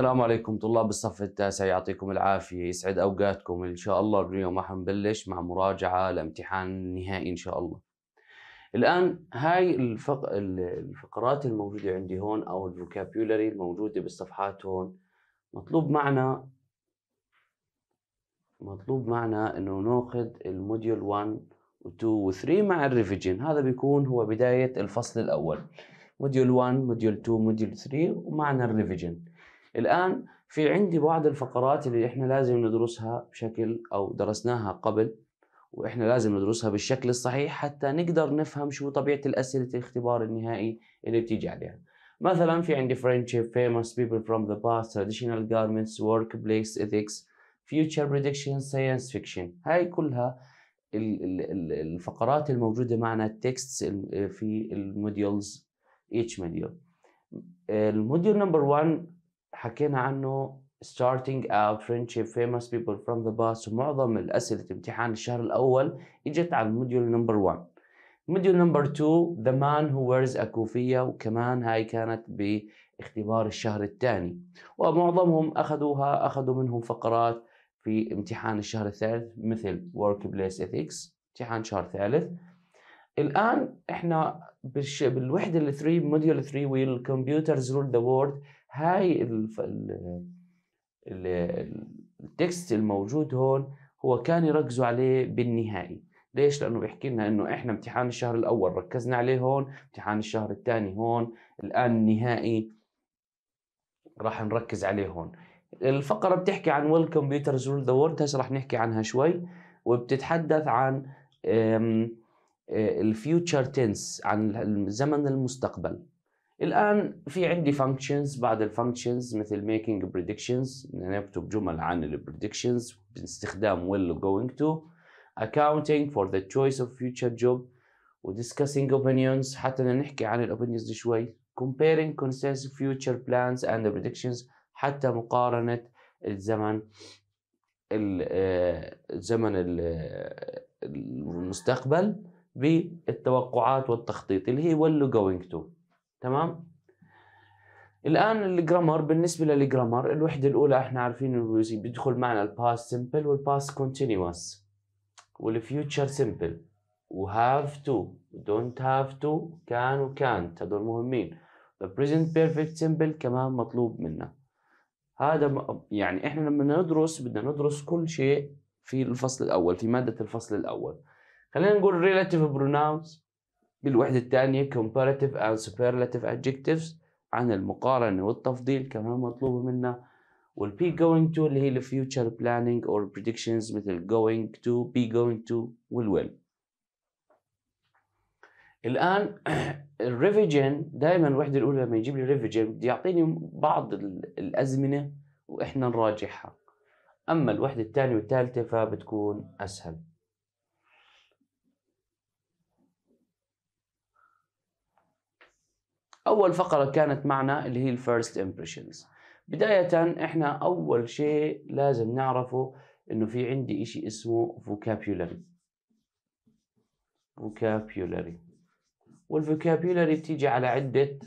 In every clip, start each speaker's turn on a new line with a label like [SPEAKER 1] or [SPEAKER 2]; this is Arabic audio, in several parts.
[SPEAKER 1] السلام عليكم طلاب الصف التاسع يعطيكم العافية يسعد أوقاتكم إن شاء الله اليوم راح نبلش مع مراجعة لامتحان النهائي إن شاء الله الآن هاي الفق... الفقرات الموجودة عندي هون أو الفوكابيولري الموجودة بالصفحات هون مطلوب معنا مطلوب معنا إنه ناخذ الموديول 1 و2 و3 مع الريفيجن هذا بيكون هو بداية الفصل الأول موديول 1 موديول 2 موديول 3 ومعنا الريفيجن الآن في عندي بعض الفقرات اللي احنا لازم ندرسها بشكل أو درسناها قبل واحنا لازم ندرسها بالشكل الصحيح حتى نقدر نفهم شو طبيعة الأسئلة الاختبار النهائي اللي بتيجي عليها مثلا في عندي friendship, famous people from the past, traditional garments, workplace ethics, future prediction, science fiction هاي كلها الفقرات الموجودة معنا التكست في الموديولز each موديول آه، الموديول نمبر 1 حكينا عنه starting out friendship famous people from the past ومعظم الأسئلة امتحان الشهر الأول اجت على الموديول نمبر 1 الموديول نمبر 2 the man who wears a كوفية وكمان هاي كانت باختبار الشهر الثاني ومعظمهم أخذوها أخذوا منهم فقرات في امتحان الشهر الثالث مثل workplace ethics امتحان شهر ثالث الآن احنا بالوحدة ال 3 موديول 3 will computers rule the world هاي الف... ال... ال... التكست الموجود هون هو كان يركزوا عليه بالنهائي ليش؟ لأنه بيحكي لنا إنه إحنا امتحان الشهر الأول ركزنا عليه هون امتحان الشهر الثاني هون الآن النهائي راح نركز عليه هون الفقرة بتحكي عن ويل كمبيوترز رول ذا وورد هسه راح نحكي عنها شوي وبتتحدث عن آه، الفيوتشر تنس عن الزمن المستقبل الان في عندي فانكشنز بعض الفانكشنز مثل ميكينج بريدكشنز نكتب جمل عن البريدكشنز باستخدام ويل جوينج تو accounting for the choice of future job ودiscussing opinions حتى نحكي عن الاوبينيونز دي شوي comparing consensus future plans and the predictions حتى مقارنة الزمن الزمن آه، آه، المستقبل بالتوقعات والتخطيط اللي هي ويل going to تمام الان الجرامر بالنسبه للجرامر الوحده الاولى احنا عارفين انه بيدخل معنا الباست سمبل والباست كونتينوس والفيوتشر سمبل وهاف تو دونت هاف تو كان وكانت هذول مهمين البريزنت بيرفكت سمبل كمان مطلوب منا هذا يعني احنا لما ندرس بدنا ندرس كل شيء في الفصل الاول في ماده الفصل الاول خلينا نقول relative pronouns بالوحدة الثانية comparative and superlative adjectives عن المقارنة والتفضيل كمان مطلوبة منا be going to اللي هي future planning or predictions مثل going to be going to will الآن الريفيجن دائما الوحدة الأولى لما يجيب لي ريفيجن بده يعطيني بعض الأزمنة وإحنا نراجعها أما الوحدة الثانية والثالثة فبتكون أسهل اول فقره كانت معنا اللي هي الفيرست امبريشنز بدايه احنا اول شيء لازم نعرفه انه في عندي شيء اسمه فوكابيولاري فوكابيولاري والفوكابيولاري بتيجي على عده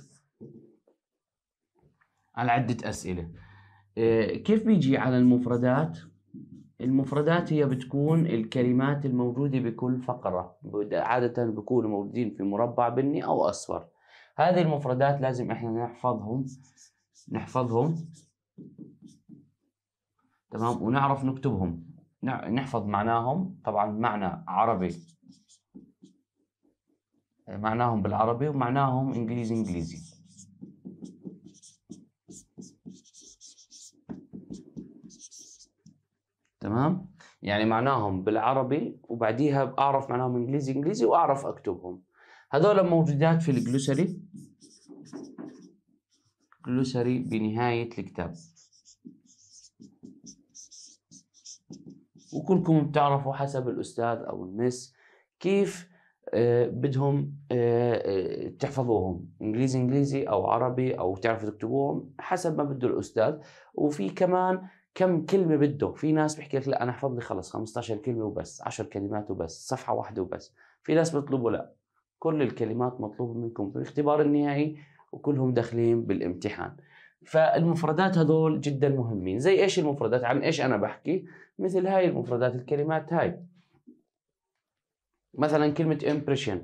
[SPEAKER 1] على عده اسئله إيه، كيف بيجي على المفردات المفردات هي بتكون الكلمات الموجودة بكل فقرة عادة بيكونوا موجودين في مربع بني أو أصفر هذه المفردات لازم احنا نحفظهم نحفظهم تمام ونعرف نكتبهم نحفظ معناهم طبعا معنى عربي معناهم بالعربي ومعناهم انجليزي انجليزي تمام يعني معناهم بالعربي وبعديها اعرف معناهم انجليزي انجليزي واعرف اكتبهم هذول موجودات في الجلوسري جلوسري بنهاية الكتاب وكلكم بتعرفوا حسب الأستاذ أو المس كيف آه، بدهم آه، آه، تحفظوهم انجليزي انجليزي او عربي او تعرفوا تكتبوهم حسب ما بده الاستاذ وفي كمان كم كلمه بده في ناس بيحكي لك لا انا احفظ لي خلص 15 كلمه وبس 10 كلمات وبس صفحه واحده وبس في ناس بيطلبوا لا كل الكلمات مطلوبة منكم في الاختبار النهائي وكلهم داخلين بالامتحان فالمفردات هذول جدا مهمين زي ايش المفردات عن ايش انا بحكي مثل هاي المفردات الكلمات هاي مثلا كلمة impression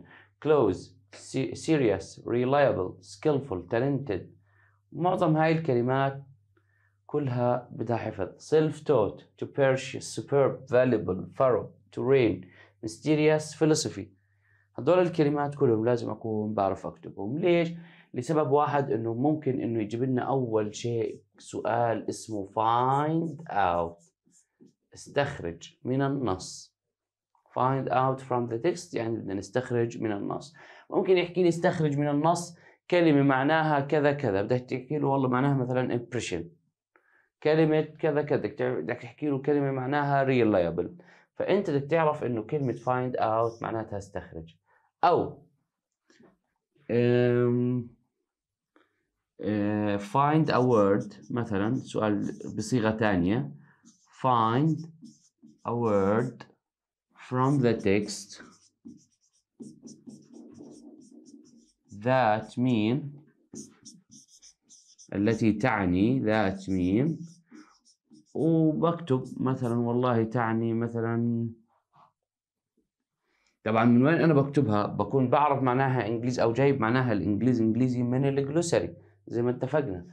[SPEAKER 1] close serious reliable skillful talented معظم هاي الكلمات كلها بدها حفظ self taught to purchase superb valuable thorough to reign mysterious philosophy هذول الكلمات كلهم لازم اكون بعرف اكتبهم ليش لسبب واحد انه ممكن انه يجيب لنا اول شيء سؤال اسمه find out استخرج من النص find out from the text يعني بدنا نستخرج من النص ممكن يحكي لي استخرج من النص كلمة معناها كذا كذا بدك تحكي له والله معناها مثلا impression كلمة كذا كذا بدك تحكي له كلمة معناها reliable فأنت بدك تعرف إنه كلمة find out معناتها استخرج أو آه، find a word مثلا سؤال بصيغة ثانية find a word from the text that mean التي تعني that mean وبكتب مثلا والله تعني مثلا طبعا من وين انا بكتبها بكون بعرف معناها انجليزي او جايب معناها الانجليزي انجليزي من الجلوسري زي ما اتفقنا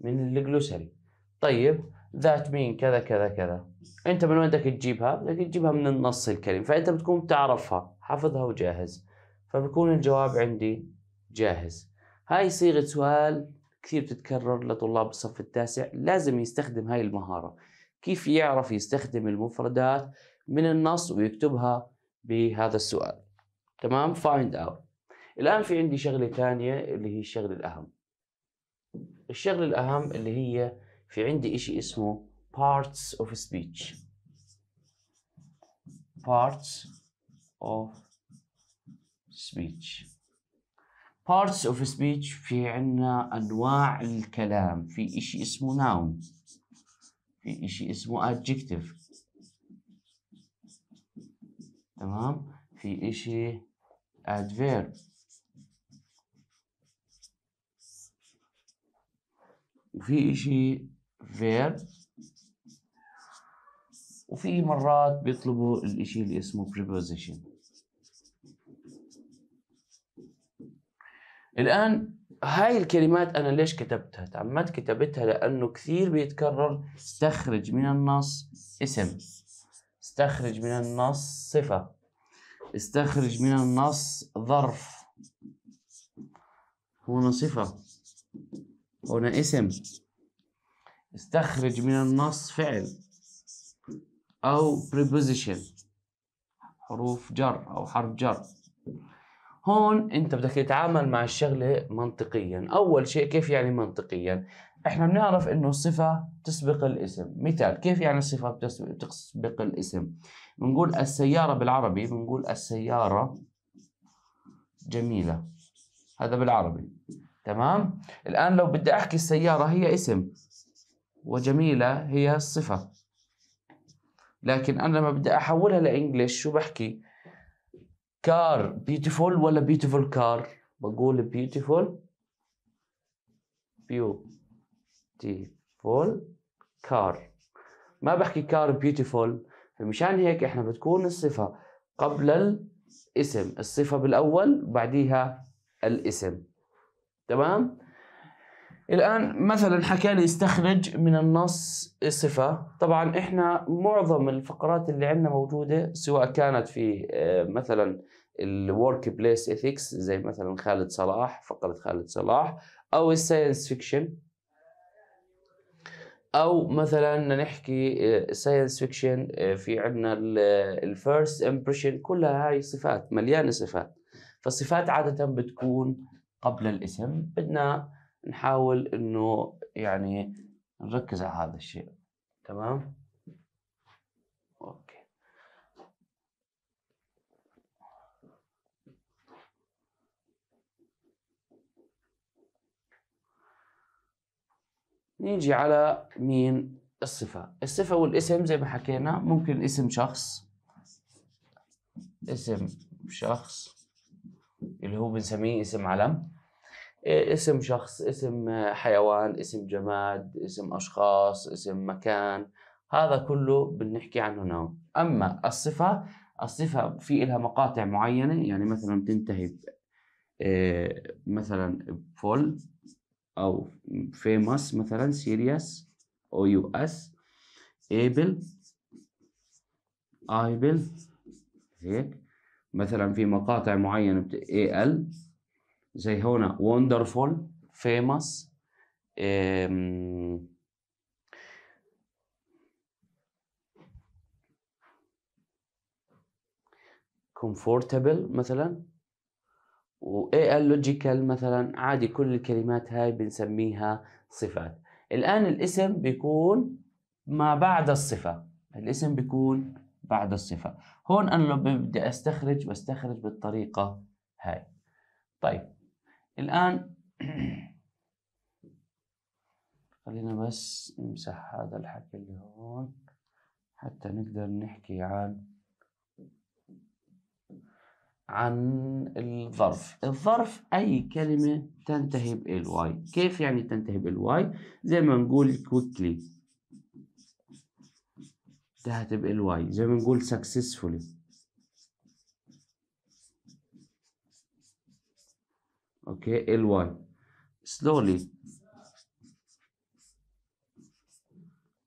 [SPEAKER 1] من الجلوسري طيب ذات مين كذا كذا كذا انت من وين بدك تجيبها بدك تجيبها من النص الكريم فانت بتكون تعرفها حافظها وجاهز فبكون الجواب عندي جاهز هاي صيغه سؤال كثير بتتكرر لطلاب الصف التاسع لازم يستخدم هاي المهاره كيف يعرف يستخدم المفردات من النص ويكتبها بهذا السؤال تمام فايند اوت الان في عندي شغله ثانيه اللي هي الشغله الاهم الشغله الاهم اللي هي في عندي إشي اسمه parts of speech parts of speech parts of speech في عنا أنواع الكلام في إشي اسمه noun في إشي اسمه adjective تمام في إشي adverb وفي إشي verb وفي مرات بيطلبوا الإشي اللي اسمه preposition الآن هاي الكلمات أنا ليش كتبتها؟ تعمدت كتبتها لأنه كثير بيتكرر تخرج من النص اسم استخرج من النص صفة استخرج من النص ظرف هنا صفة هنا اسم استخرج من النص فعل أو preposition حروف جر أو حرف جر هون أنت بدك تتعامل مع الشغلة منطقيا أول شيء كيف يعني منطقيا احنا بنعرف انه الصفة تسبق الاسم مثال كيف يعني الصفة تسبق الاسم بنقول السيارة بالعربي بنقول السيارة جميلة هذا بالعربي تمام الآن لو بدي أحكي السيارة هي اسم وجميلة هي الصفة لكن أنا لما بدي أحولها لإنجليش شو بحكي كار بيوتيفول ولا بيوتيفول كار بقول بيوتيفول بيو beautiful كار ما بحكي car beautiful فمشان هيك احنا بتكون الصفة قبل الاسم الصفة بالأول بعديها الاسم تمام الآن مثلا حكى لي استخرج من النص صفة طبعا احنا معظم الفقرات اللي عندنا موجودة سواء كانت في آه، مثلا الورك بليس اثكس زي مثلا خالد صلاح فقرة خالد صلاح أو الساينس فيكشن او مثلا نحكي ساينس آه، فيكشن آه، في عندنا الفيرست امبريشن كلها هاي صفات مليانه صفات فالصفات عاده بتكون قبل الاسم بدنا نحاول انه يعني نركز على هذا الشيء تمام نيجي على مين الصفة الصفة والاسم زي ما حكينا ممكن اسم شخص اسم شخص اللي هو بنسميه اسم علم إيه، اسم شخص اسم حيوان اسم جماد اسم أشخاص اسم مكان هذا كله بنحكي عنه نوع أما الصفة الصفة في لها مقاطع معينة يعني مثلا تنتهي إيه، مثلا بفل او famous مثلا serious او يو اس able ايبل هيك مثلا في مقاطع معينة بت... ال زي هنا wonderful famous um, comfortable مثلا واي اللوجيكال مثلا عادي كل الكلمات هاي بنسميها صفات الان الاسم بيكون ما بعد الصفه الاسم بيكون بعد الصفه هون انا لو بدي استخرج بستخرج بالطريقه هاي طيب الان خلينا بس نمسح هذا الحكي اللي هون حتى نقدر نحكي عن عن الظرف الظرف أي كلمة تنتهي بالواي كيف يعني تنتهي بالواي زي ما نقول quickly انتهت بالواي زي ما نقول successfully اوكي الواي slowly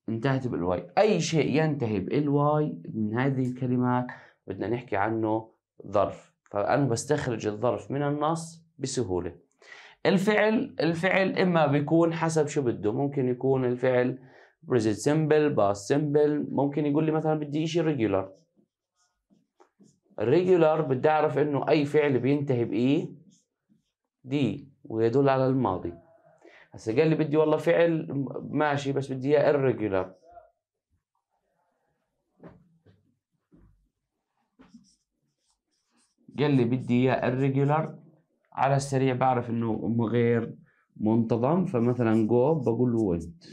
[SPEAKER 1] انتهت بالواي اي شيء ينتهي بالواي من هذه الكلمات بدنا نحكي عنه ظرف فأنا طيب، بستخرج الظرف من النص بسهولة الفعل الفعل إما بيكون حسب شو بده ممكن يكون الفعل present simple past simple ممكن يقول لي مثلا بدي شيء regular regular بدي أعرف إنه أي فعل بينتهي بإي دي ويدل على الماضي هسا قال لي بدي والله فعل ماشي بس بدي اياه irregular قال لي بدي اياه الريجولار على السريع بعرف انه غير منتظم فمثلا جو بقول له وينت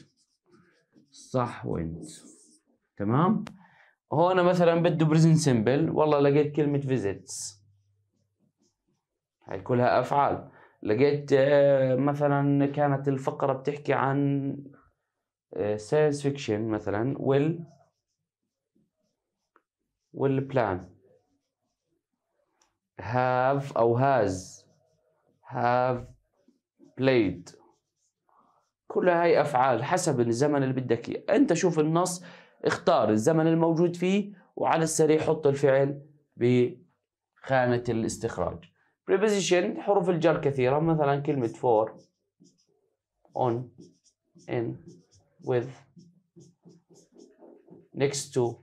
[SPEAKER 1] صح وينت تمام هون مثلا بده بريزنت سمبل والله لقيت كلمة فيزيتس هاي كلها أفعال لقيت آه، مثلا كانت الفقرة بتحكي عن ساينس آه، فيكشن مثلا وال والبلان have أو has have played كلها هي أفعال حسب الزمن اللي بدك إياه أنت شوف النص اختار الزمن الموجود فيه وعلى السريع حط الفعل بخانة الاستخراج preposition حروف الجر كثيرة مثلا كلمة for on in with next to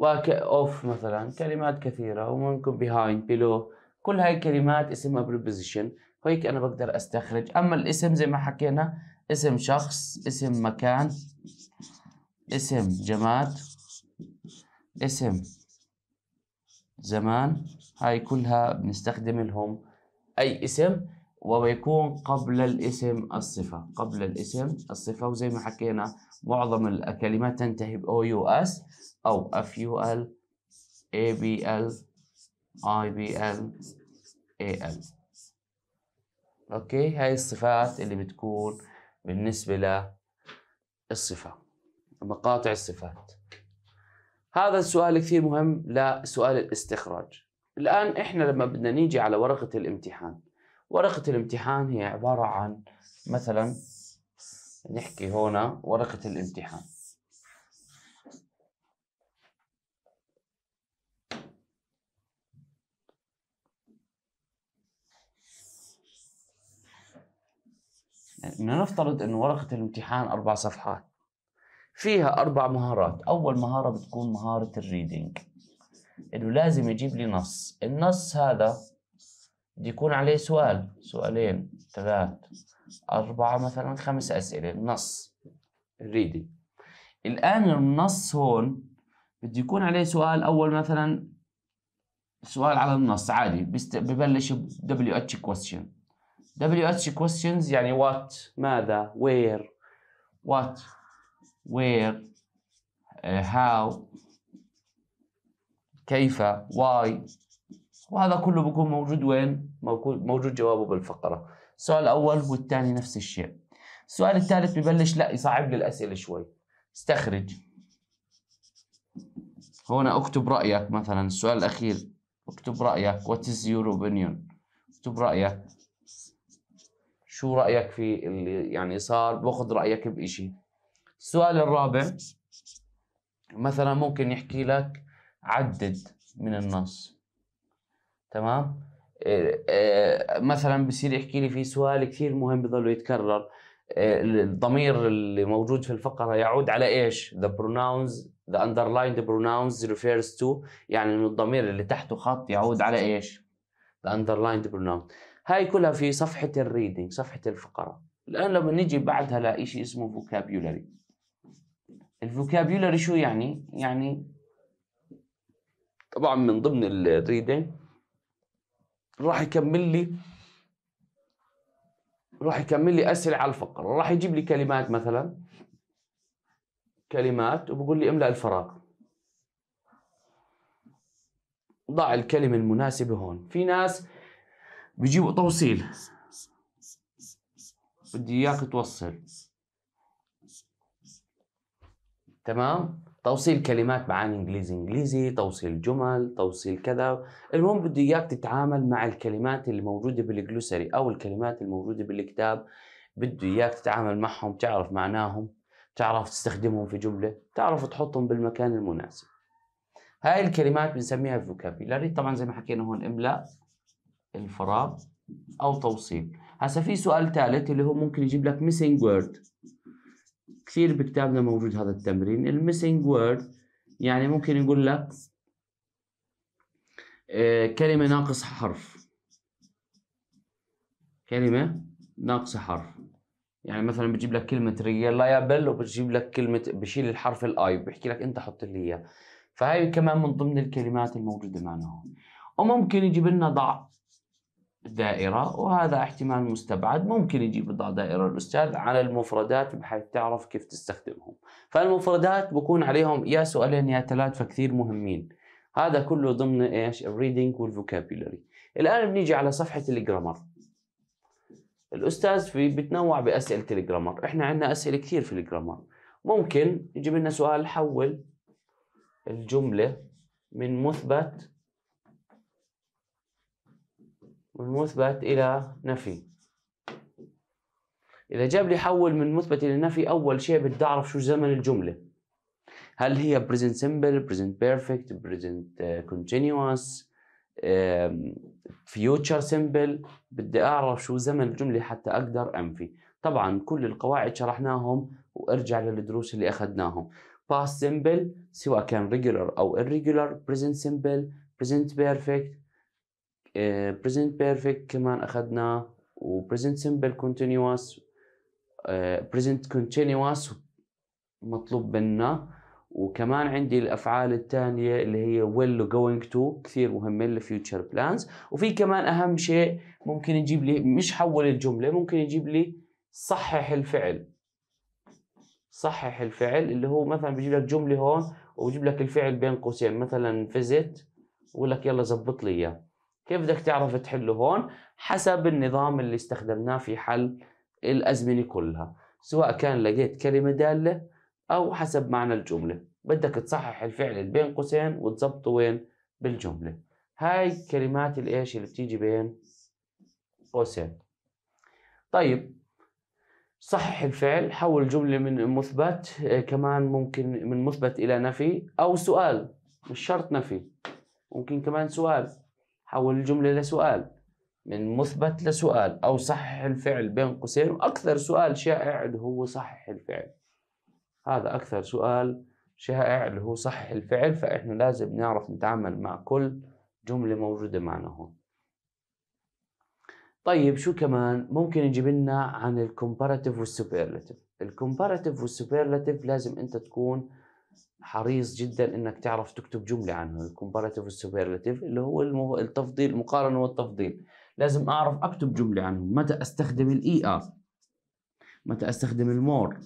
[SPEAKER 1] اوف مثلا كلمات كثيرة وممكن بيهايند بيلو كل هاي الكلمات اسمها بروبوزيشن هيك أنا بقدر أستخرج أما الاسم زي ما حكينا اسم شخص اسم مكان اسم جماد اسم زمان هاي كلها بنستخدم لهم أي اسم وبيكون قبل الاسم الصفة قبل الاسم الصفة وزي ما حكينا معظم الكلمات تنتهي ب او يو اس او اف يو ال اي بي ال اي بي ال اي ال اوكي هاي الصفات اللي بتكون بالنسبه للصفه مقاطع الصفات هذا السؤال كثير مهم لسؤال الاستخراج الآن إحنا لما بدنا نيجي على ورقة الامتحان ورقة الامتحان هي عبارة عن مثلا نحكي هون ورقة الامتحان بدنا نفترض انه ورقة الامتحان أربع صفحات فيها أربع مهارات أول مهارة بتكون مهارة الريدنج إنه لازم يجيب لي نص النص هذا بده يكون عليه سؤال سؤالين ثلاث أربعة مثلا خمس أسئلة النص الريدي الآن النص هون بده يكون عليه سؤال أول مثلا سؤال على النص عادي بست... ببلش ب WH question WH questions يعني what ماذا where what where uh, how كيف why وهذا كله بيكون موجود وين؟ موجود جوابه بالفقرة السؤال الأول والثاني نفس الشيء السؤال الثالث ببلش لا يصعب لي الأسئلة شوي استخرج هون اكتب رأيك مثلا السؤال الأخير اكتب رأيك وات از يور اوبينيون اكتب رأيك شو رأيك في اللي يعني صار باخذ رأيك بشيء السؤال الرابع مثلا ممكن يحكي لك عدد من النص تمام آه، مثلا بصير يحكي لي في سؤال كثير مهم بضل يتكرر آه، الضمير اللي موجود في الفقره يعود على ايش؟ the pronouns the underlined pronouns refers to يعني انه الضمير اللي تحته خط يعود على ايش؟ the underlined pronoun هاي كلها في صفحه الريدنج صفحه الفقره الان لما نيجي بعدها لشيء اسمه فوكابيولري الفوكابيولري شو يعني؟ يعني طبعا من ضمن الريدنج راح يكمل لي راح يكمل لي اسئله على الفقره راح يجيب لي كلمات مثلا كلمات وبقول لي املا الفراغ ضع الكلمه المناسبه هون في ناس بيجيبوا توصيل بدي اياك توصل تمام توصيل كلمات معاني انجليزي انجليزي توصيل جمل توصيل كذا المهم بده اياك تتعامل مع الكلمات اللي موجوده بالجلوسري او الكلمات الموجوده بالكتاب بده اياك تتعامل معهم تعرف معناهم تعرف تستخدمهم في جمله تعرف تحطهم بالمكان المناسب هاي الكلمات بنسميها فوكابيلاري طبعا زي ما حكينا هون املاء الفراغ او توصيل هسا في سؤال ثالث اللي هو ممكن يجيب لك missing وورد كثير بكتابنا موجود هذا التمرين الميسنج وورد يعني ممكن يقول لك آه، كلمة ناقص حرف كلمة ناقص حرف يعني مثلا بجيب لك كلمة ريلايبل وبجيب لك كلمة بشيل الحرف الاي بحكي لك انت حط لي اياه فهي كمان من ضمن الكلمات الموجودة معنا هون وممكن يجيب لنا ضع دائرة وهذا احتمال مستبعد ممكن يجيب بضع دائرة الأستاذ على المفردات بحيث تعرف كيف تستخدمهم فالمفردات بكون عليهم يا سؤالين يا ثلاث فكثير مهمين هذا كله ضمن ايش الريدنج والفوكابيلري الآن بنيجي على صفحة الجرامر الأستاذ في بتنوع بأسئلة الجرامر احنا عندنا أسئلة كثير في الجرامر ممكن يجيب لنا سؤال حول الجملة من مثبت من مثبت إلى نفي إذا جاب لي حول من مثبت إلى نفي أول شيء بدي أعرف شو زمن الجملة هل هي present simple, present perfect, present uh, continuous, future simple بدي اعرف شو زمن الجمله حتى اقدر انفي طبعا كل القواعد شرحناهم وارجع للدروس اللي اخذناهم past simple سواء كان regular او irregular present simple present perfect آه، present perfect كمان و present simple continuous آه، present continuous مطلوب منا وكمان عندي الافعال الثانيه اللي هي و going to كثير مهمه للفيوتشر بلانز وفي كمان اهم شيء ممكن يجيب لي مش حول الجمله ممكن يجيب لي صحح الفعل صحح الفعل اللي هو مثلا بيجيب لك جمله هون وبجيب لك الفعل بين قوسين مثلا فيزيت ويقول لك يلا زبط لي اياه كيف بدك تعرف تحله هون حسب النظام اللي استخدمناه في حل الأزمنة كلها سواء كان لقيت كلمة دالة أو حسب معنى الجملة بدك تصحح الفعل بين قوسين وتظبطه وين بالجملة هاي كلمات الإيش اللي بتيجي بين قوسين طيب صحح الفعل حول جملة من مثبت آه، كمان ممكن من مثبت إلى نفي أو سؤال مش شرط نفي ممكن كمان سؤال حول الجملة لسؤال من مثبت لسؤال أو صحح الفعل بين قوسين وأكثر سؤال شائع اللي هو صحح الفعل هذا أكثر سؤال شائع اللي هو صحح الفعل فإحنا لازم نعرف نتعامل مع كل جملة موجودة معنا هون طيب شو كمان ممكن نجيب لنا عن الكومباراتيف والسوبرلاتيف الكومباراتيف والسوبرلاتيف لازم انت تكون حريص جدا انك تعرف تكتب جمله عنه الكومباراتيف والسوبرلاتيف اللي هو المو... التفضيل المقارنه والتفضيل لازم اعرف اكتب جمله عنه متى استخدم الاي ار e متى استخدم المور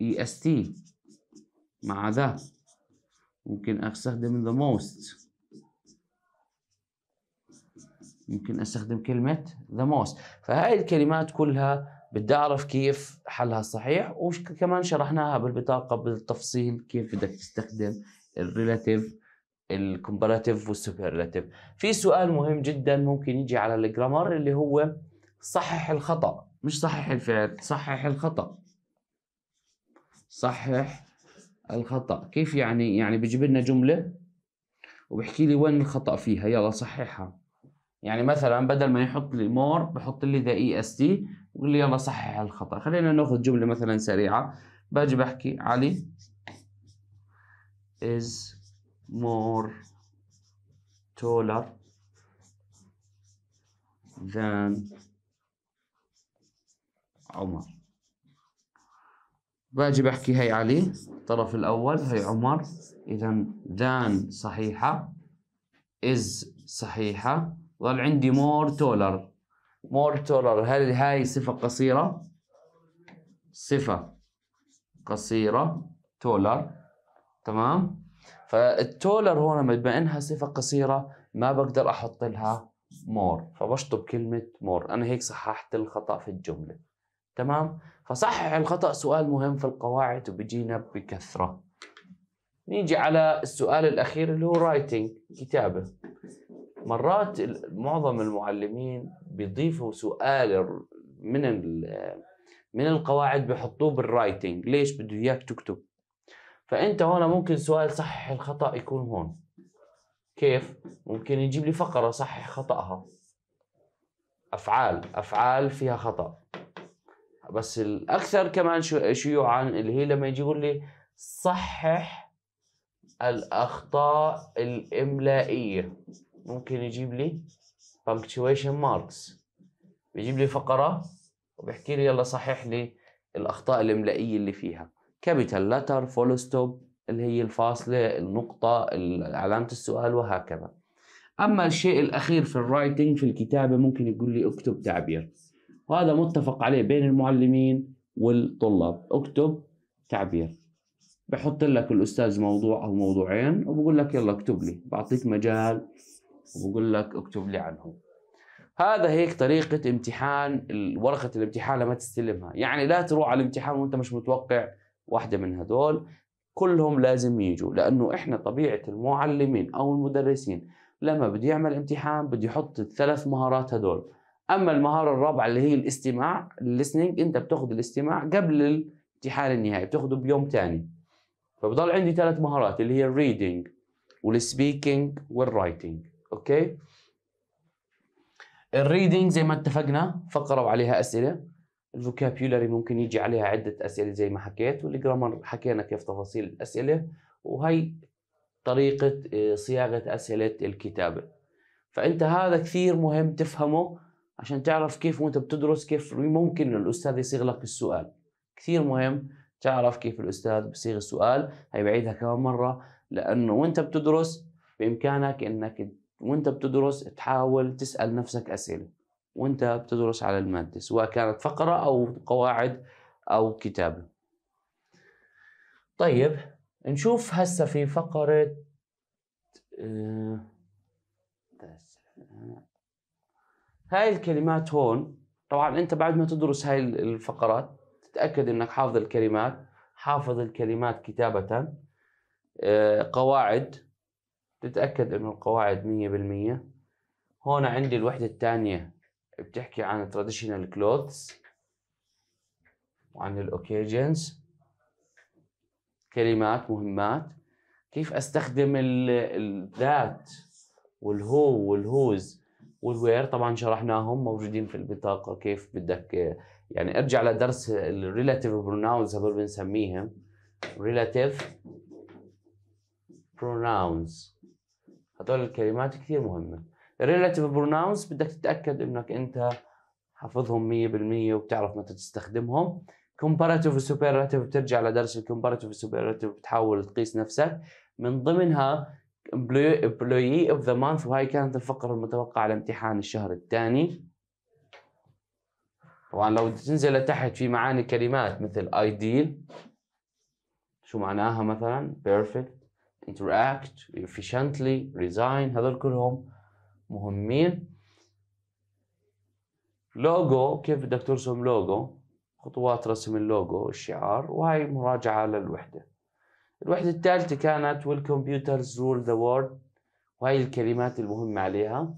[SPEAKER 1] اي e اس تي مع ذا ممكن استخدم ذا موست ممكن استخدم كلمه ذا موست فهاي الكلمات كلها بدي اعرف كيف حلها الصحيح وكمان شرحناها بالبطاقه بالتفصيل كيف بدك تستخدم الريلاتيف الكومباراتيف والسوبرلاتيف في سؤال مهم جدا ممكن يجي على الجرامر اللي هو صحح الخطا مش صحح الفعل صحح الخطا صحح الخطا كيف يعني يعني بجيب لنا جمله وبحكي لي وين الخطا فيها يلا صححها يعني مثلا بدل ما يحط لي مور بحط لي ذا اي اس تي يقول لي يلا صحح الخطأ خلينا ناخذ جملة مثلا سريعة باجي بحكي علي is more taller than عمر باجي بحكي هي علي الطرف الأول هي عمر إذا ذان صحيحة is صحيحة ظل عندي more taller مورتولر هل هاي صفة قصيرة؟ صفة قصيرة تولر تمام؟ فالتولر هون بما انها صفة قصيرة ما بقدر احط لها مور فبشطب كلمة مور انا هيك صححت الخطأ في الجملة تمام؟ فصحح الخطأ سؤال مهم في القواعد وبيجينا بكثرة نيجي على السؤال الأخير اللي هو رايتنج كتابة مرات معظم المعلمين بيضيفوا سؤال من من القواعد بحطوه بالرايتنج ليش بده اياك تكتب فانت هون ممكن سؤال صحح الخطا يكون هون كيف ممكن يجيب لي فقره صحح خطاها افعال افعال فيها خطا بس الاكثر كمان شيوعا اللي هي لما يجي يقول لي صحح الاخطاء الاملائيه ممكن يجيب لي punctuation marks بيجيب لي فقرة وبيحكي لي يلا صحح لي الأخطاء الإملائية اللي فيها كابيتال لتر فول ستوب اللي هي الفاصلة النقطة علامة السؤال وهكذا أما الشيء الأخير في الرايتنج في الكتابة ممكن يقول لي اكتب تعبير وهذا متفق عليه بين المعلمين والطلاب اكتب تعبير بحط لك الأستاذ موضوع أو موضوعين وبقول لك يلا اكتب لي بعطيك مجال وبقول لك اكتب لي عنهم هذا هيك طريقة امتحان ورقة الامتحان لما تستلمها يعني لا تروح على الامتحان وانت مش متوقع واحدة من هدول كلهم لازم يجوا لأنه إحنا طبيعة المعلمين أو المدرسين لما بده يعمل امتحان بده يحط الثلاث مهارات هدول أما المهارة الرابعة اللي هي الاستماع الليسنينج أنت بتاخذ الاستماع قبل الامتحان النهائي بتاخذه بيوم تاني فبضل عندي ثلاث مهارات اللي هي الريدنج والسبيكينج والرايتنج اوكي الريدنج زي ما اتفقنا فقره عليها اسئله الفوكابيولري ممكن يجي عليها عده اسئله زي ما حكيت والجرامر حكينا كيف تفاصيل الاسئله وهي طريقه آه، صياغه اسئله الكتابه فانت هذا كثير مهم تفهمه عشان تعرف كيف وانت بتدرس كيف ممكن الاستاذ يصيغ لك السؤال كثير مهم تعرف كيف الاستاذ بصيغ السؤال هي بعيدها كمان مره لانه وانت بتدرس بامكانك انك وانت بتدرس تحاول تسال نفسك اسئله وانت بتدرس على الماده سواء كانت فقره او قواعد او كتابه طيب نشوف هسه في فقره آه، هاي الكلمات هون طبعا انت بعد ما تدرس هاي الفقرات تتاكد انك حافظ الكلمات حافظ الكلمات كتابه آه، قواعد تتأكد انه القواعد مية بالمية هون عندي الوحدة الثانية بتحكي عن traditional clothes وعن الاوكيجنز كلمات مهمات كيف استخدم الذات والهو والهوز والوير طبعا شرحناهم موجودين في البطاقه كيف بدك يعني ارجع لدرس الريلاتيف بروناونز هذول بنسميهم ريلاتيف pronouns هذول الكلمات كثير مهمه الريلاتيف بروناونز بدك تتاكد انك انت حافظهم 100% وبتعرف متى تستخدمهم كومباراتيف وسوبراتيف بترجع لدرس الكومباراتيف وسوبراتيف بتحاول تقيس نفسك من ضمنها امبلوي اوف ذا مانث وهي كانت الفقره المتوقعه لامتحان الشهر الثاني طبعا لو تنزل لتحت في معاني كلمات مثل ideal شو معناها مثلا perfect interact efficiently resign هذول كلهم مهمين لوجو كيف بدك ترسم لوجو خطوات رسم اللوجو الشعار وهي مراجعة للوحدة الوحدة الثالثة كانت will computers rule the world وهي الكلمات المهمة عليها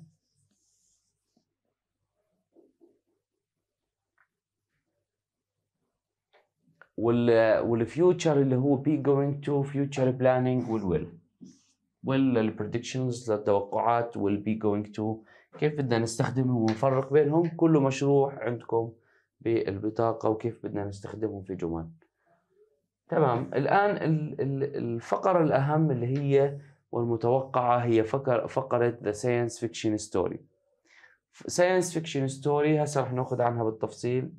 [SPEAKER 1] والفيوتشر اللي هو بي جوينج تو فيوتشر بلاننج والويل والبريدكشنز للتوقعات والبي جوينج تو كيف بدنا نستخدمهم ونفرق بينهم كله مشروح عندكم بالبطاقة وكيف بدنا نستخدمهم في جمل تمام الآن الفقرة الأهم اللي هي والمتوقعة هي فقر فقرة ذا ساينس فيكشن ستوري ساينس فيكشن ستوري هسه رح ناخذ عنها بالتفصيل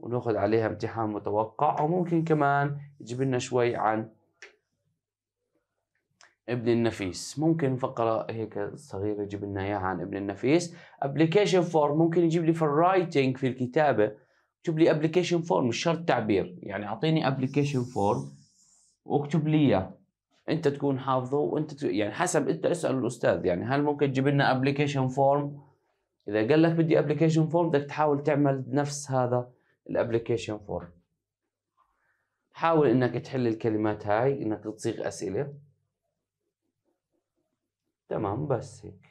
[SPEAKER 1] وناخذ عليها امتحان متوقع وممكن كمان يجيب لنا شوي عن ابن النفيس ممكن فقرة هيك صغيرة يجيب لنا إياها عن ابن النفيس ابلكيشن فورم ممكن يجيب لي في الرايتنج في الكتابة اكتب لي ابلكيشن فورم مش شرط تعبير يعني أعطيني ابلكيشن فورم واكتب لي إياه أنت تكون حافظه وأنت ت... يعني حسب أنت اسأل الأستاذ يعني هل ممكن تجيب لنا ابلكيشن فورم إذا قال لك بدي ابلكيشن فورم بدك تحاول تعمل نفس هذا الابلكيشن فور حاول انك تحل الكلمات هاي انك تصيغ اسئله تمام بس هيك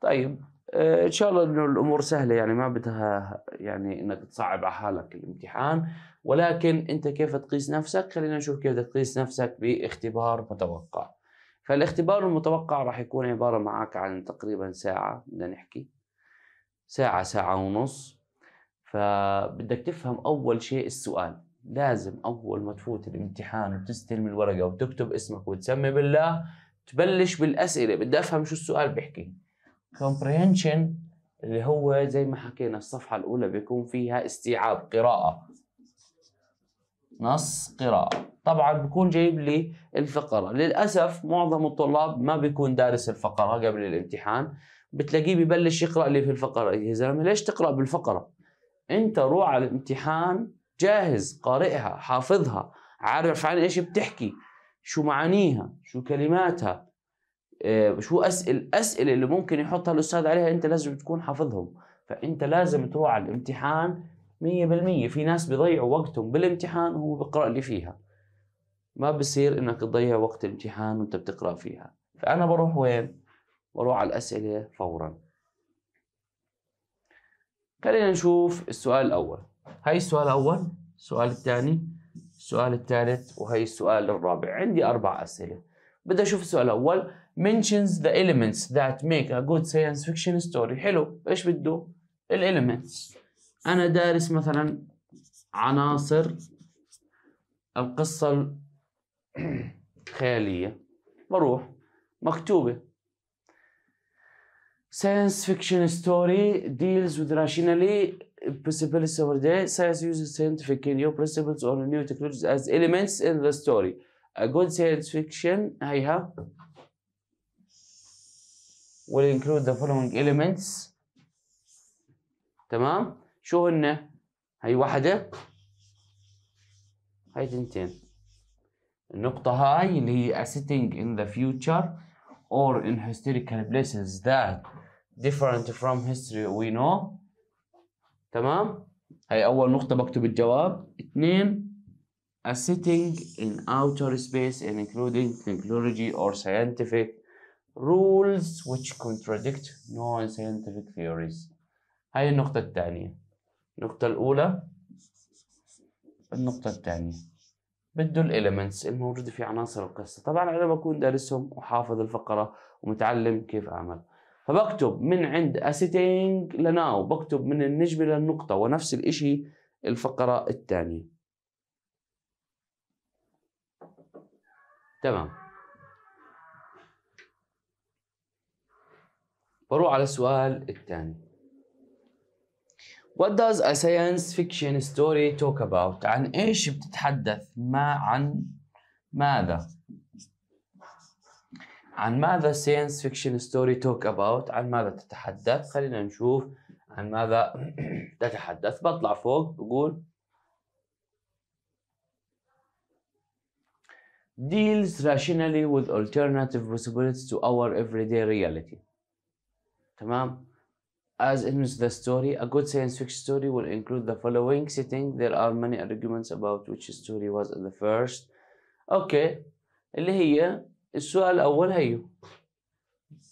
[SPEAKER 1] طيب آه، ان شاء الله انه الامور سهله يعني ما بدها يعني انك تصعب على حالك الامتحان ولكن انت كيف تقيس نفسك خلينا نشوف كيف بدك تقيس نفسك باختبار متوقع فالاختبار المتوقع راح يكون عباره معك عن تقريبا ساعه بدنا نحكي ساعه ساعه ونص فبدك تفهم اول شيء السؤال لازم اول ما تفوت الامتحان وتستلم الورقه وتكتب اسمك وتسمي بالله تبلش بالاسئله بدي افهم شو السؤال بيحكي كومبريهنشن اللي هو زي ما حكينا الصفحه الاولى بيكون فيها استيعاب قراءه نص قراءه طبعا بكون جايب لي الفقره للاسف معظم الطلاب ما بيكون دارس الفقره قبل الامتحان بتلاقيه ببلش يقرا لي في الفقره يا زلمه ليش تقرا بالفقره انت روح على الامتحان جاهز قارئها حافظها عارف عن ايش بتحكي شو معانيها شو كلماتها اه شو اسئله الاسئله اللي ممكن يحطها الاستاذ عليها انت لازم تكون حافظهم فانت لازم تروح على الامتحان 100% في ناس بيضيعوا وقتهم بالامتحان وهو بيقرا اللي فيها ما بصير انك تضيع وقت الامتحان وانت بتقرا فيها فانا بروح وين بروح على الاسئله فورا خلينا نشوف السؤال الأول هاي السؤال الأول السؤال الثاني السؤال الثالث وهي السؤال الرابع عندي أربع أسئلة بدي أشوف السؤال الأول mentions the elements that make a good science fiction story حلو إيش بده الإليمنتس أنا دارس مثلا عناصر القصة الخيالية بروح مكتوبة Science fiction story deals with rationally principles over there. Science uses scientific and new principles or new technologies as elements in the story. A good science fiction, I will include the following elements. تمام؟ شو هن؟ هاي واحدة هاي تنتين النقطة هاي اللي هي a sitting in the future or in historical places that different from history we know تمام هي أول نقطة بكتب الجواب اثنين a sitting in outer space including technology or scientific rules which contradict known scientific theories هاي النقطة الثانية النقطة الأولى النقطة الثانية بده الإليمنتس الموجودة في عناصر القصة طبعا أنا بكون دارسهم وحافظ الفقرة ومتعلم كيف أعمل فبكتب من عند اسيتينج لناو بكتب من النجمة للنقطة ونفس الإشي الفقرة الثانية تمام بروح على السؤال الثاني What does a science fiction story talk about؟ عن ايش بتتحدث؟ ما عن ماذا؟ عن ماذا ساينس فيكشن ستوري توك اباوت عن ماذا تتحدث خلينا نشوف عن ماذا تتحدث بطلع فوق بقول deals rationally with alternative possibilities to our everyday reality. تمام؟ As in the story, a good science fiction story will include the following setting. There are many arguments about which story was the first. Okay. اللي هي السؤال الأول هيو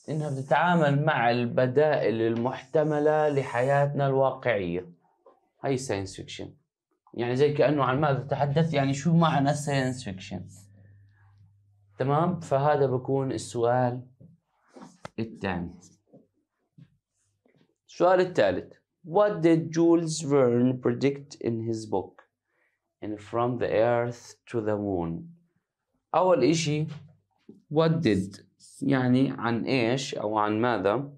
[SPEAKER 1] إنها بتتعامل مع البدائل المحتملة لحياتنا الواقعية هي ساينس فيكشن يعني زي كأنه عن ماذا تحدث يعني شو معنى ساينس فيكشن تمام فهذا بكون السؤال الثاني السؤال الثالث What did Jules Verne predict in his book? In From the Earth to the Moon أول إشي what did يعني عن ايش او عن ماذا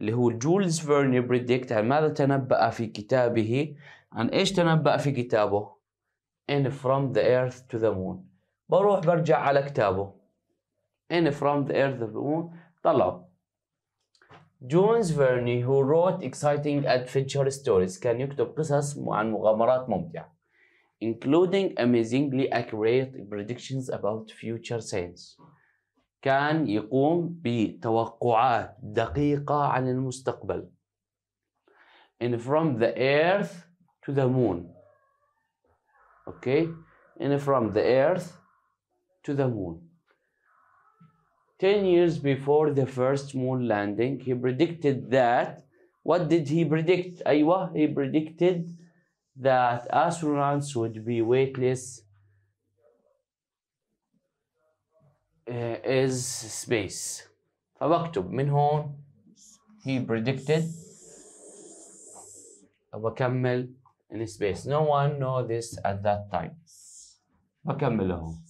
[SPEAKER 1] اللي هو جولز فيرني بريدكت عن ماذا تنبأ في كتابه عن ايش تنبأ في كتابه in from the earth to the moon بروح برجع على كتابه in from the earth to the moon طلع جونز فيرني who wrote exciting adventure stories كان يكتب قصص عن مغامرات ممتعة including amazingly accurate predictions about future science كان يقوم بتوقعات دقيقة عن المستقبل in from the earth to the moon okay in from the earth to the moon 10 years before the first moon landing he predicted that what did he predict ايوه he predicted that astronauts would be weightless is space فبكتب من هون he predicted وبكمل in space no one know this at that time بكمل هون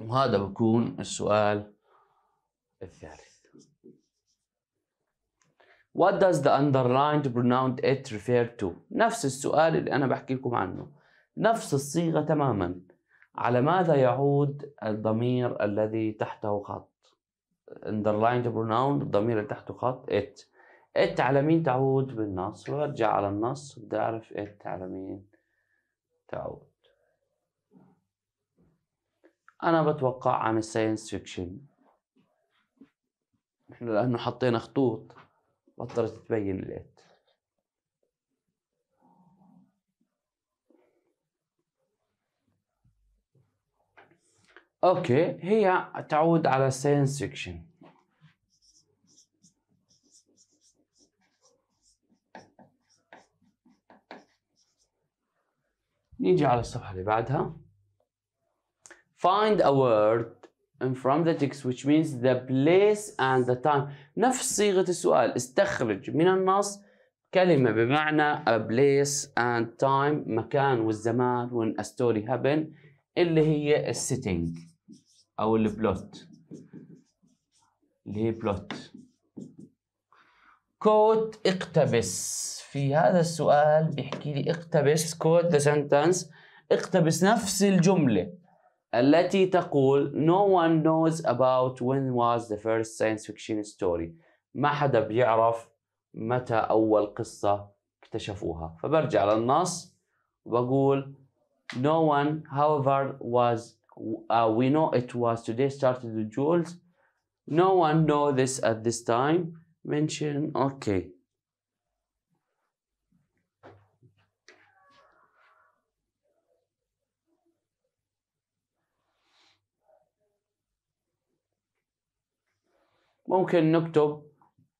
[SPEAKER 1] وهذا بكون السؤال الثالث What does the underlined pronoun it refer to؟ نفس السؤال اللي أنا بحكي لكم عنه نفس الصيغة تماماً على ماذا يعود الضمير الذي تحته خط underlined pronoun الضمير اللي تحته خط it it على مين تعود بالنص برجع على النص بدي اعرف it على مين تعود انا بتوقع عن الساينس فيكشن احنا لانه حطينا خطوط بطلت تبين الات اوكي هي تعود على سين سكشن نيجي على الصفحة اللي بعدها find a word from the text which means the place and the time نفس صيغة السؤال استخرج من النص كلمة بمعنى a place and time مكان والزمان when a story happened اللي هي السيتنج او البلوت اللي هي بلوت كود اقتبس في هذا السؤال بيحكي لي اقتبس كود ذا سنتنس اقتبس نفس الجملة التي تقول no one knows about when was the first science fiction story ما حدا بيعرف متى أول قصة اكتشفوها فبرجع للنص وبقول no one however was uh, we know it was today started the jewels. no one know this at this time mention okay ممكن نكتب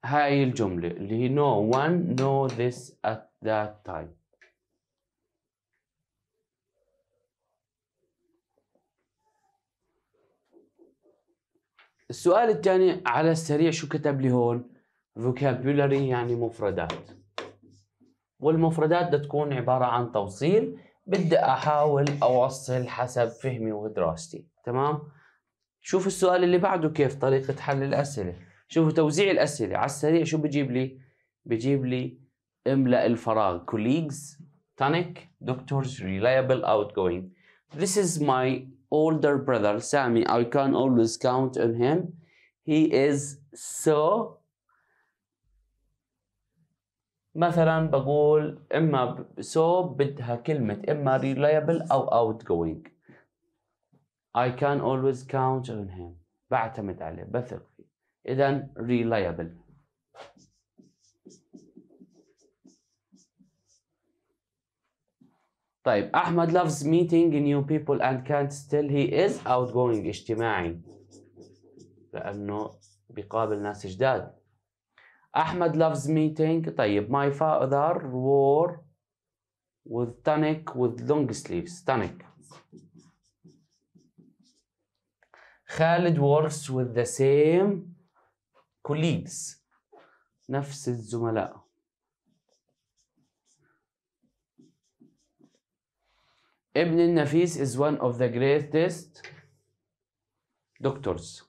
[SPEAKER 1] هاي الجملة اللي هي no one know this at that time السؤال الثاني على السريع شو كتب لي هون فوكابولاري يعني مفردات والمفردات بدها تكون عبارة عن توصيل بدي أحاول أوصل حسب فهمي ودراستي تمام شوف السؤال اللي بعده كيف طريقة حل الأسئلة شوفوا توزيع الأسئلة على السريع شو بجيب لي بجيب لي املأ الفراغ colleagues tonic doctors reliable outgoing this is my older brother, Sami, I can always count on him. He is so مثلا بقول اما so بدها كلمه اما reliable او outgoing I can always count on him بعتمد عليه بثق فيه اذا reliable طيب احمد loves meeting new people and can't still he is outgoing اجتماعي لانه بيقابل ناس جداد احمد loves meeting طيب my father wore with tunic with long sleeves tunic خالد works with the same colleagues نفس الزملاء ابن النفيس is one of the greatest doctors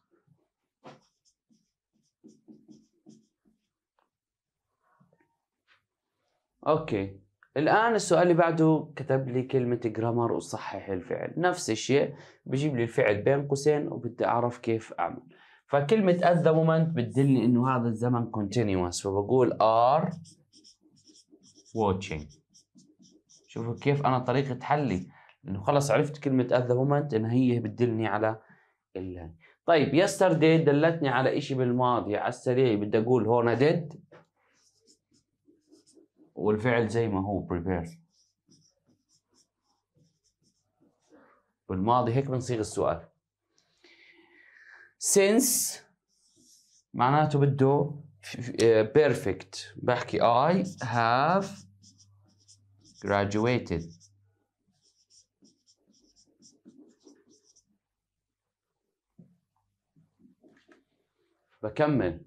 [SPEAKER 1] اوكي الان السؤال اللي بعده كتب لي كلمة جرامر وصحح الفعل نفس الشيء بجيب لي الفعل بين قوسين وبدي اعرف كيف اعمل فكلمة at the moment بتدلني انه هذا الزمن continuous فبقول are watching شوفوا كيف انا طريقة حلي انه خلص عرفت كلمه ات ذا مومنت انها هي بتدلني على ال... طيب يستردي دلتني على شيء بالماضي على السريع بدي اقول هون ديد والفعل زي ما هو بريبير بالماضي هيك بنصيغ السؤال since معناته بده بيرفكت بحكي I have graduated بكمل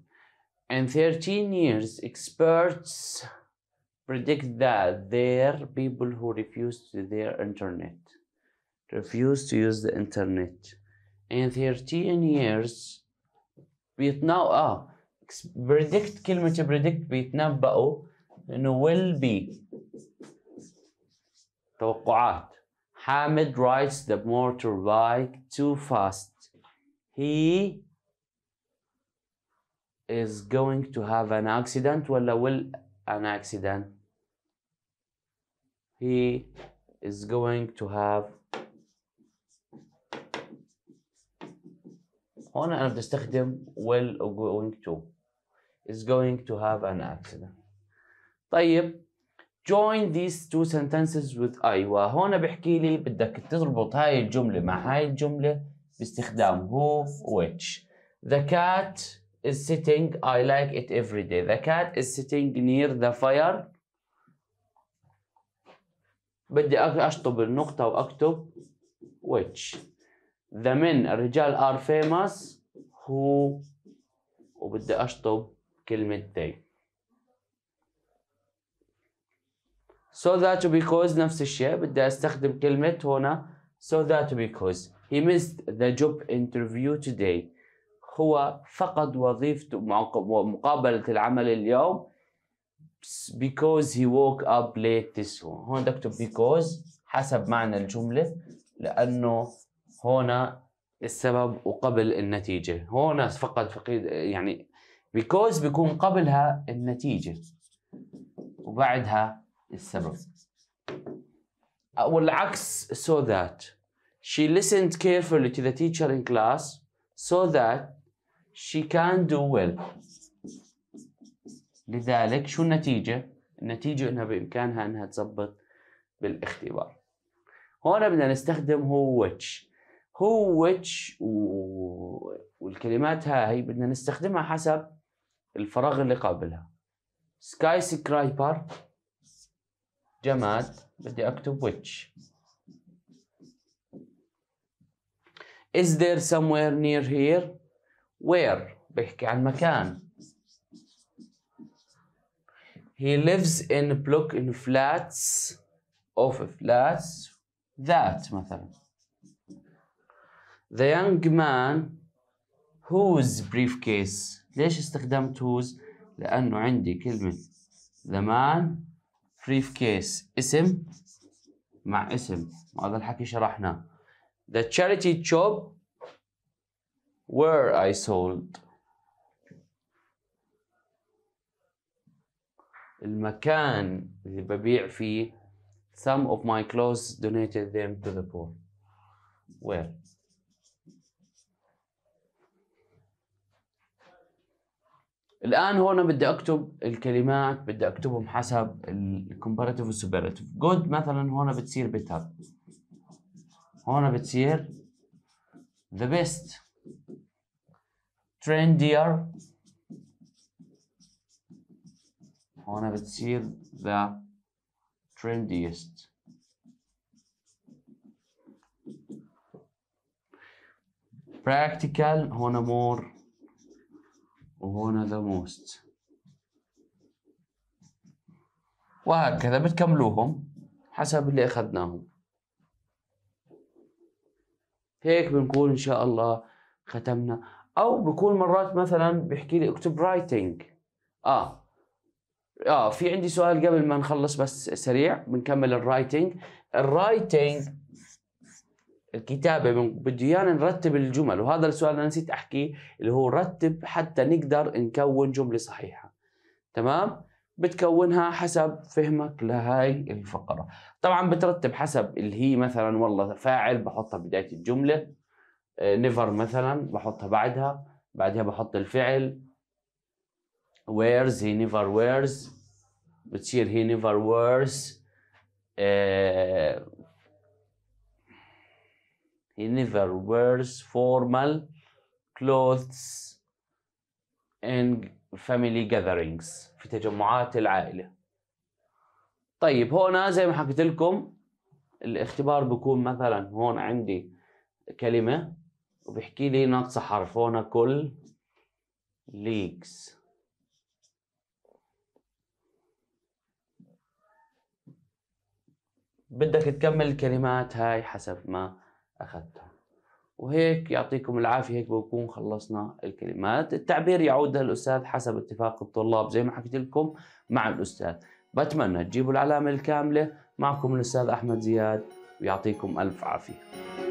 [SPEAKER 1] In 13 years, experts predict that there are people who refuse to their internet, refuse to use the internet. In 13 years, بيتناو اه ah, predict كلمة predict بيتنبأوا انه will be توقعات Hamid rides the motorbike too fast. He is going to have an accident ولا will an accident he is going to have هنا انا بتستخدم will going to is going to have an accident طيب join these two sentences with I وهنا بحكي لي بدك تربط هاي الجملة مع هاي الجملة باستخدام who which the cat is sitting I like it every day the cat is sitting near the fire بدي اشطب النقطة واكتب which the men الرجال are famous who وبدي اشطب كلمة they so that because نفس الشيء بدي استخدم كلمة هنا so that because he missed the job interview today هو فقد وظيفته مقابلة العمل اليوم because he woke up late this morning هون تكتب because حسب معنى الجملة لأنه هنا السبب وقبل النتيجة هنا فقد فقيد يعني because بيكون قبلها النتيجة وبعدها السبب والعكس uh, so that she listened carefully to the teacher in class so that she can do well لذلك شو النتيجة؟ النتيجة انها بامكانها انها تزبط بالاختبار هون بدنا نستخدم هو which هو which و... والكلمات هاي بدنا نستخدمها حسب الفراغ اللي قبلها سكاي سكرايبر جماد بدي اكتب which Is there somewhere near here وير بيحكي عن مكان He lives in block in flats of flats that مثلا The young man whose briefcase ليش استخدمت whose؟ لأنه عندي كلمة the man briefcase اسم مع اسم وهذا الحكي شرحناه The charity shop where I sold المكان اللي ببيع فيه some of my clothes donated them to the poor where الان هون بدي اكتب الكلمات بدي اكتبهم حسب الكومباراتيف والسوبراتيف جود مثلا هون بتصير better هون بتصير the best trendier هنا بتصير the trendiest practical هنا more وهنا the most وهكذا بتكملوهم حسب اللي اخذناهم هيك بنكون ان شاء الله ختمنا او بكون مرات مثلا بيحكي لي اكتب رايتنج اه اه في عندي سؤال قبل ما نخلص بس سريع بنكمل الرايتنج الرايتنج الكتابه بده ايانا نرتب الجمل وهذا السؤال انا نسيت احكيه اللي هو رتب حتى نقدر نكون جمله صحيحه تمام بتكونها حسب فهمك لهاي الفقره طبعا بترتب حسب اللي هي مثلا والله فاعل بحطها بدايه الجمله نيفر آه، مثلا بحطها بعدها بعدها بحط الفعل ويرز هي نيفر ويرز بتصير هي نيفر ويرز he never wears formal clothes ان family gatherings في تجمعات العائلة طيب هون زي ما حكيت لكم الاختبار بكون مثلا هون عندي كلمة وبيحكي لي ناقصة حرفونا كل ليكس بدك تكمل الكلمات هاي حسب ما أخذتها وهيك يعطيكم العافية هيك بكون خلصنا الكلمات التعبير يعود للأستاذ حسب اتفاق الطلاب زي ما حكيت لكم مع الأستاذ بتمنى تجيبوا العلامة الكاملة معكم الأستاذ أحمد زياد ويعطيكم ألف عافية